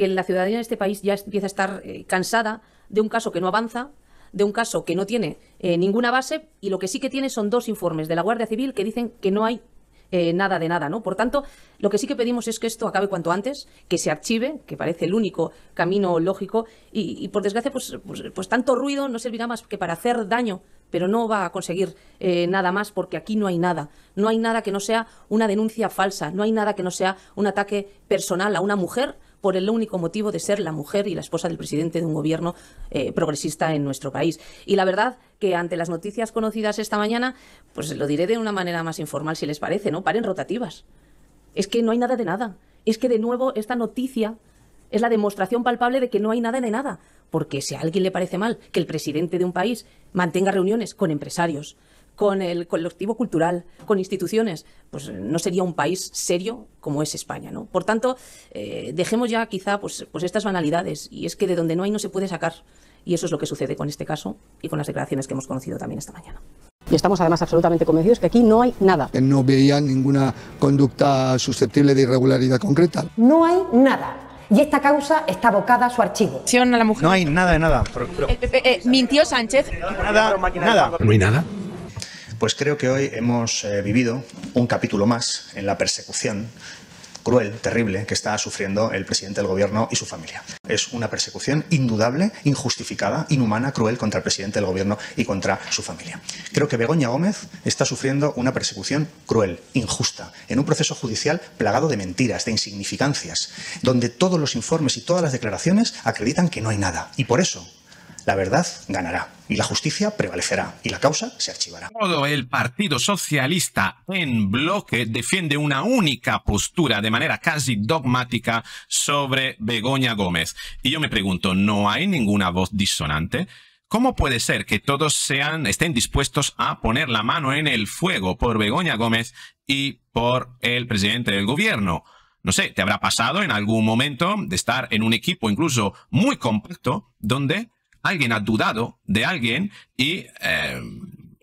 que la ciudadanía de este país ya empieza a estar eh, cansada de un caso que no avanza, de un caso que no tiene eh, ninguna base y lo que sí que tiene son dos informes de la Guardia Civil que dicen que no hay eh, nada de nada, ¿no? Por tanto, lo que sí que pedimos es que esto acabe cuanto antes, que se archive, que parece el único camino lógico y, por desgracia, pues, pues, pues, tanto ruido no servirá más que para hacer daño, pero no va a conseguir nada más porque aquí no hay nada, no hay nada que no sea una denuncia falsa, no hay nada que no sea un ataque personal a una mujer por el único motivo de ser la mujer y la esposa del presidente de un gobierno eh, progresista en nuestro país. Y la verdad que ante las noticias conocidas esta mañana, pues lo diré de una manera más informal si les parece, ¿no? Paren rotativas. Es que no hay nada de nada. Es que de nuevo esta noticia es la demostración palpable de que no hay nada de nada. Porque si a alguien le parece mal que el presidente de un país mantenga reuniones con empresarios, con el colectivo cultural, con instituciones, pues no sería un país serio como es España. ¿no? Por tanto, eh, dejemos ya quizá pues, pues estas banalidades y es que de donde no hay no se puede sacar. Y eso es lo que sucede con este caso y con las declaraciones que hemos conocido también esta mañana. Y estamos además absolutamente convencidos que aquí no hay nada. No veían ninguna conducta susceptible de irregularidad concreta. No hay nada. Y esta causa está abocada a su archivo. No hay nada de nada. Eh, eh, mintió Sánchez. Nada, nada. No hay nada. Pues creo que hoy hemos eh, vivido un capítulo más en la persecución cruel, terrible, que está sufriendo el presidente del gobierno y su familia. Es una persecución indudable, injustificada, inhumana, cruel contra el presidente del gobierno y contra su familia. Creo que Begoña Gómez está sufriendo una persecución cruel, injusta, en un proceso judicial plagado de mentiras, de insignificancias, donde todos los informes y todas las declaraciones acreditan que no hay nada. Y por eso la verdad ganará y la justicia prevalecerá y la causa se archivará. Todo el Partido Socialista en bloque defiende una única postura de manera casi dogmática sobre Begoña Gómez. Y yo me pregunto, ¿no hay ninguna voz disonante? ¿Cómo puede ser que todos sean, estén dispuestos a poner la mano en el fuego por Begoña Gómez y por el presidente del gobierno? No sé, ¿te habrá pasado en algún momento de estar en un equipo incluso muy compacto donde alguien ha dudado de alguien y eh,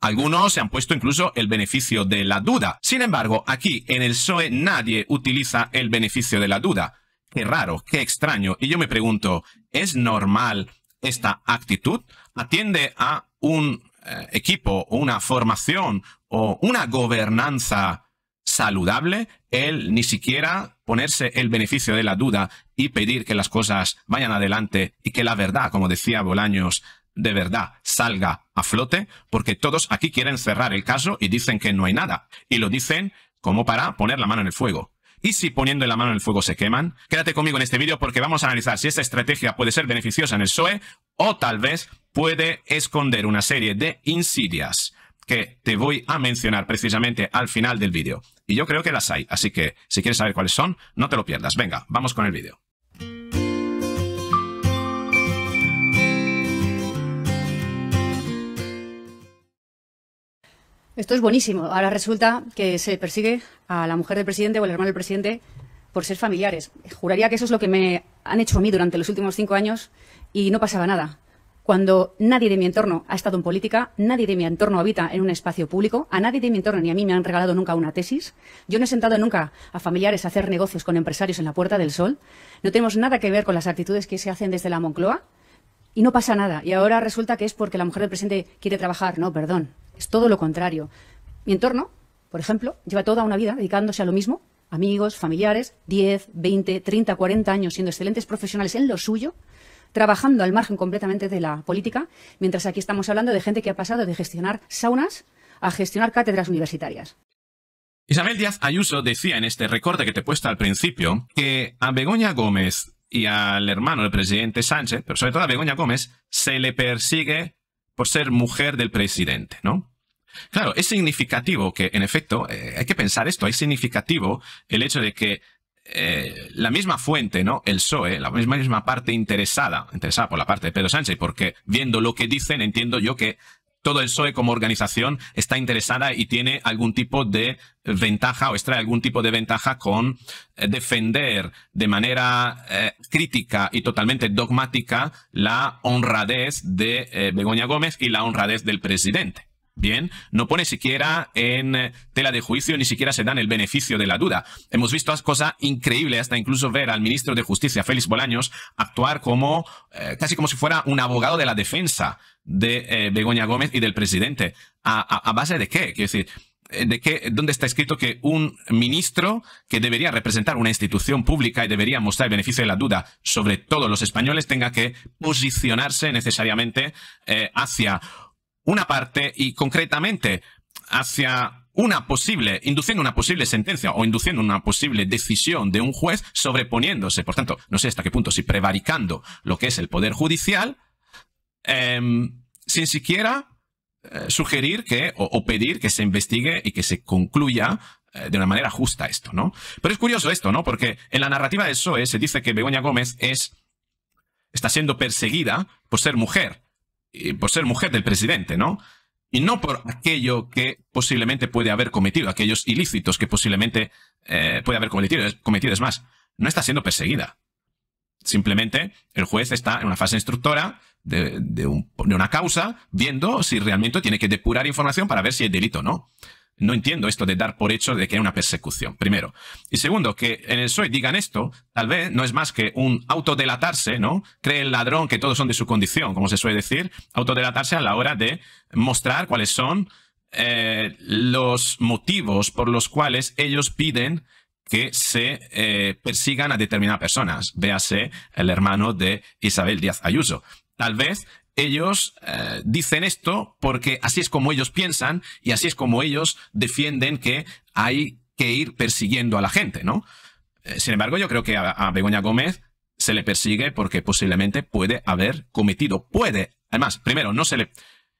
algunos se han puesto incluso el beneficio de la duda. Sin embargo, aquí en el PSOE nadie utiliza el beneficio de la duda. Qué raro, qué extraño. Y yo me pregunto, ¿es normal esta actitud? ¿Atiende a un eh, equipo equipo, una formación o una gobernanza saludable el ni siquiera ponerse el beneficio de la duda y pedir que las cosas vayan adelante y que la verdad, como decía Bolaños, de verdad salga a flote, porque todos aquí quieren cerrar el caso y dicen que no hay nada. Y lo dicen como para poner la mano en el fuego. Y si poniendo la mano en el fuego se queman, quédate conmigo en este vídeo porque vamos a analizar si esta estrategia puede ser beneficiosa en el soe o tal vez puede esconder una serie de insidias que te voy a mencionar precisamente al final del vídeo y yo creo que las hay, así que si quieres saber cuáles son, no te lo pierdas. Venga, vamos con el vídeo. Esto es buenísimo. Ahora resulta que se persigue a la mujer del presidente o al hermano del presidente por ser familiares. Juraría que eso es lo que me han hecho a mí durante los últimos cinco años y no pasaba nada cuando nadie de mi entorno ha estado en política, nadie de mi entorno habita en un espacio público, a nadie de mi entorno ni a mí me han regalado nunca una tesis, yo no he sentado nunca a familiares a hacer negocios con empresarios en la Puerta del Sol, no tenemos nada que ver con las actitudes que se hacen desde la Moncloa y no pasa nada. Y ahora resulta que es porque la mujer del presidente quiere trabajar, no, perdón, es todo lo contrario. Mi entorno, por ejemplo, lleva toda una vida dedicándose a lo mismo, amigos, familiares, 10, 20, 30, 40 años siendo excelentes profesionales en lo suyo, trabajando al margen completamente de la política, mientras aquí estamos hablando de gente que ha pasado de gestionar saunas a gestionar cátedras universitarias. Isabel Díaz Ayuso decía en este recorte que te he puesto al principio que a Begoña Gómez y al hermano del presidente Sánchez, pero sobre todo a Begoña Gómez, se le persigue por ser mujer del presidente, ¿no? Claro, es significativo que, en efecto, eh, hay que pensar esto, es significativo el hecho de que eh, la misma fuente, ¿no? El PSOE, la misma, misma parte interesada, interesada por la parte de Pedro Sánchez, porque viendo lo que dicen, entiendo yo que todo el PSOE como organización está interesada y tiene algún tipo de ventaja o extrae algún tipo de ventaja con eh, defender de manera eh, crítica y totalmente dogmática la honradez de Begoña Gómez y la honradez del presidente. Bien, no pone siquiera en eh, tela de juicio, ni siquiera se dan el beneficio de la duda. Hemos visto cosas increíbles, hasta incluso ver al ministro de Justicia, Félix Bolaños, actuar como, eh, casi como si fuera un abogado de la defensa de eh, Begoña Gómez y del presidente. ¿A, base de qué? Quiero decir, de qué, dónde está escrito que un ministro que debería representar una institución pública y debería mostrar el beneficio de la duda sobre todo los españoles tenga que posicionarse necesariamente hacia una parte y concretamente hacia una posible, induciendo una posible sentencia o induciendo una posible decisión de un juez sobreponiéndose, por tanto, no sé hasta qué punto, si prevaricando lo que es el poder judicial, em, sin siquiera eh, sugerir que o, pedir que se investigue y que se concluya eh, de una manera justa esto, ¿no? Pero es curioso esto, ¿no? Porque en la narrativa de eso se dice que Begoña Gómez es, está siendo perseguida por ser mujer. Eh, por ser mujer del presidente, ¿no? Y no por aquello que posiblemente puede haber cometido, aquellos ilícitos que posiblemente eh, puede haber cometido, cometido. Es más, no está siendo perseguida. Simplemente el juez está en una fase instructora de, de una causa, viendo si realmente tiene que depurar información para ver si hay delito o no. No entiendo esto de dar por hecho de que hay una persecución, primero. Y segundo, que en el PSOE digan esto, tal vez no es más que un autodelatarse, ¿no? Cree el ladrón que todos son de su condición, como se suele decir, autodelatarse a la hora de mostrar cuáles son eh, los motivos por los cuales ellos piden que se eh, persigan a determinadas personas, véase el hermano de Isabel Díaz Ayuso. Tal vez ellos eh, dicen esto porque así es como ellos piensan y así es como ellos defienden que hay que ir persiguiendo a la gente, ¿no? Eh, sin embargo, yo creo que a, Begoña Gómez se le persigue porque posiblemente puede haber cometido, puede, además, primero, no se le...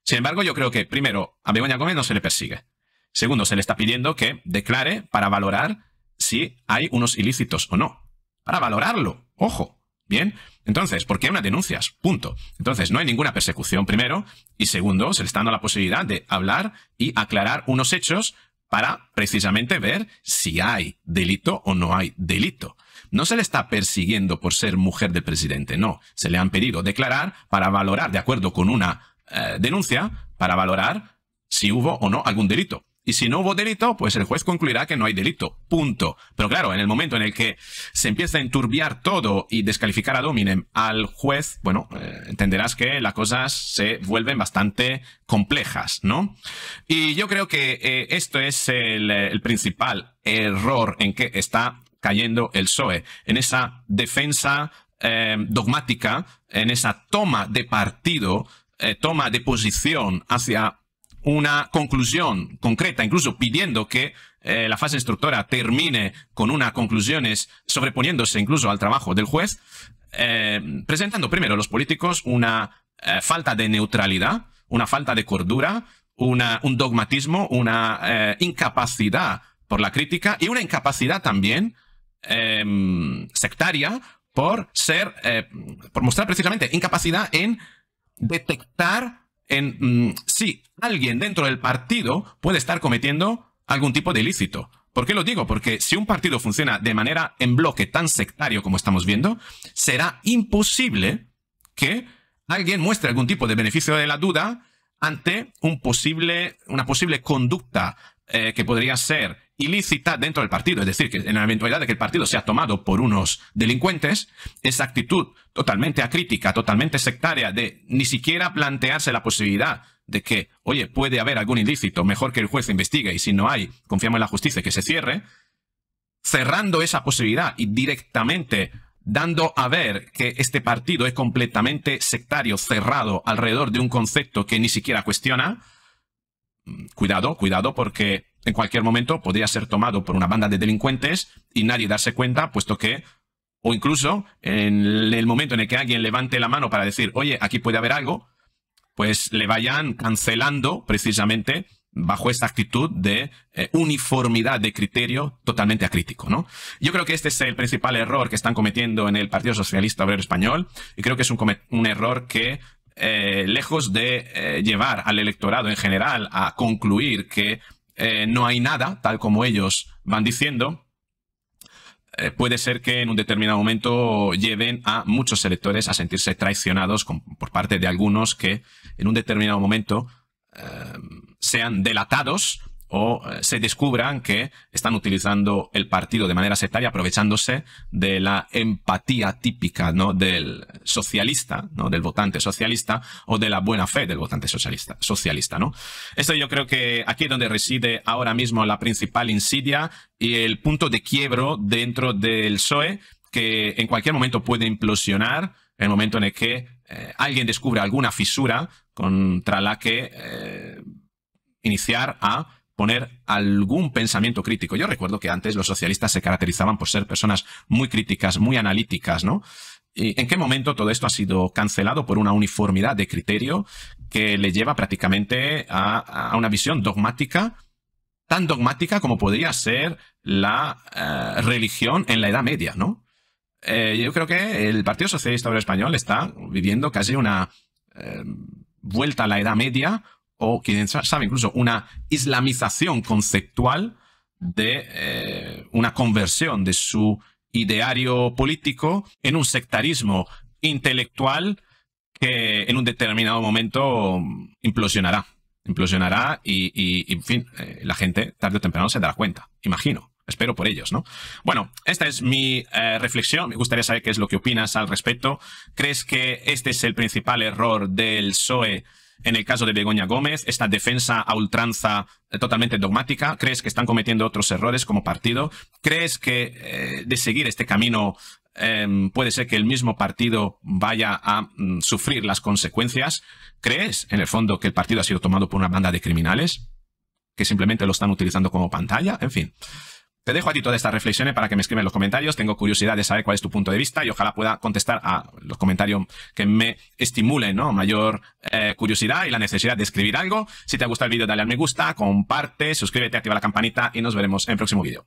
Sin embargo, yo creo que, primero, a Begoña Gómez no se le persigue. Segundo, se le está pidiendo que declare para valorar si hay unos ilícitos o no. Para valorarlo, ojo. Bien, entonces, ¿por qué una denuncias? Punto. Entonces, no hay ninguna persecución, primero, y segundo, se le está dando la posibilidad de hablar y aclarar unos hechos para precisamente ver si hay delito o no hay delito. No se le está persiguiendo por ser mujer del presidente, no. Se le han pedido declarar para valorar, de acuerdo con una eh, denuncia, para valorar si hubo o no algún delito. Y si no hubo delito, pues el juez concluirá que no hay delito. Punto. Pero claro, en el momento en el que se empieza a enturbiar todo y descalificar a Dominem al juez, bueno, eh, entenderás que las cosas se vuelven bastante complejas, ¿no? Y yo creo que eh, esto es el, principal error en que está cayendo el PSOE, en esa defensa eh, dogmática, en esa toma de partido, toma de posición hacia una conclusión concreta, incluso pidiendo que eh, la fase instructora termine con unas conclusiones sobreponiéndose incluso al trabajo del juez, eh, presentando primero a los políticos una eh, falta de neutralidad, una falta de cordura, un dogmatismo, una incapacidad por la crítica y una incapacidad también em, sectaria por ser, por mostrar precisamente incapacidad en detectar en mm, si alguien dentro del partido puede estar cometiendo algún tipo de ilícito. ¿Por qué lo digo? Porque si un partido funciona de manera en bloque tan sectario como estamos viendo, será imposible que alguien muestre algún tipo de beneficio de la duda ante una posible conducta eh, que podría ser ilícita dentro del partido. Es decir, que en la eventualidad de que el partido sea tomado por unos delincuentes, esa actitud totalmente acrítica, totalmente sectaria, de ni siquiera plantearse la posibilidad de que, oye, puede haber algún ilícito, mejor que el juez investigue y si no hay, confiamos en la justicia que se cierre, cerrando esa posibilidad y directamente dando a ver que este partido es completamente sectario, cerrado alrededor de un concepto que ni siquiera cuestiona, cuidado, cuidado, porque en cualquier momento podría ser tomado por una banda de delincuentes y nadie darse cuenta, puesto que, o incluso en el momento en el que alguien levante la mano para decir, oye, aquí puede haber algo, pues le vayan cancelando precisamente bajo esta actitud de eh, uniformidad de criterio totalmente acrítico, ¿no? Yo creo que este es el principal error que están cometiendo en el Partido Socialista Obrero Español y creo que es un, un error que eh, lejos de eh, llevar al electorado en general a concluir que eh, no hay nada, tal como ellos van diciendo, puede ser que en un determinado momento lleven a muchos electores a sentirse traicionados por parte de algunos que en un determinado momento sean delatados o eh, se descubran que están utilizando el partido de manera sectaria, aprovechándose de la empatía típica ¿no? del socialista, ¿no? del votante socialista, o de la buena fe del votante socialista. socialista ¿no? Esto yo creo que aquí es donde reside ahora mismo la principal insidia y el punto de quiebro dentro del PSOE, que en cualquier momento puede implosionar en el momento en el que eh, alguien descubre alguna fisura contra la que eh, iniciar a poner algún pensamiento crítico. Yo recuerdo que antes los socialistas se caracterizaban por ser personas muy críticas, muy analíticas, ¿no? ¿Y ¿En qué momento todo esto ha sido cancelado por una uniformidad de criterio que le lleva prácticamente a, una visión dogmática, tan dogmática como podría ser la eh, religión en la Edad Media, ¿no? Eh, yo creo que el Partido Socialista Obrero Español está viviendo casi una eh, vuelta a la Edad Media o quien sabe, incluso una islamización conceptual de eh, una conversión de su ideario político en un sectarismo intelectual que en un determinado momento implosionará. Implosionará y, en fin, eh, la gente tarde o temprano se dará cuenta, imagino. Espero por ellos, ¿no? Bueno, esta es mi eh, reflexión. Me gustaría saber qué es lo que opinas al respecto. ¿Crees que este es el principal error del PSOE en el caso de Begoña Gómez, esta defensa a ultranza eh, totalmente dogmática, ¿crees que están cometiendo otros errores como partido? ¿Crees que eh, de seguir este camino em, puede ser que el mismo partido vaya a mm, sufrir las consecuencias? ¿Crees, en el fondo, que el partido ha sido tomado por una banda de criminales? que simplemente lo están utilizando como pantalla, en fin. Te dejo a ti todas estas reflexiones eh, para que me escriban los comentarios. Tengo curiosidad de saber cuál es tu punto de vista y ojalá pueda contestar a los comentarios que me estimulen, ¿no? Mayor eh, curiosidad y la necesidad de escribir algo. Si te gusta el vídeo, dale al me gusta, comparte, suscríbete, activa la campanita y nos veremos en el próximo vídeo.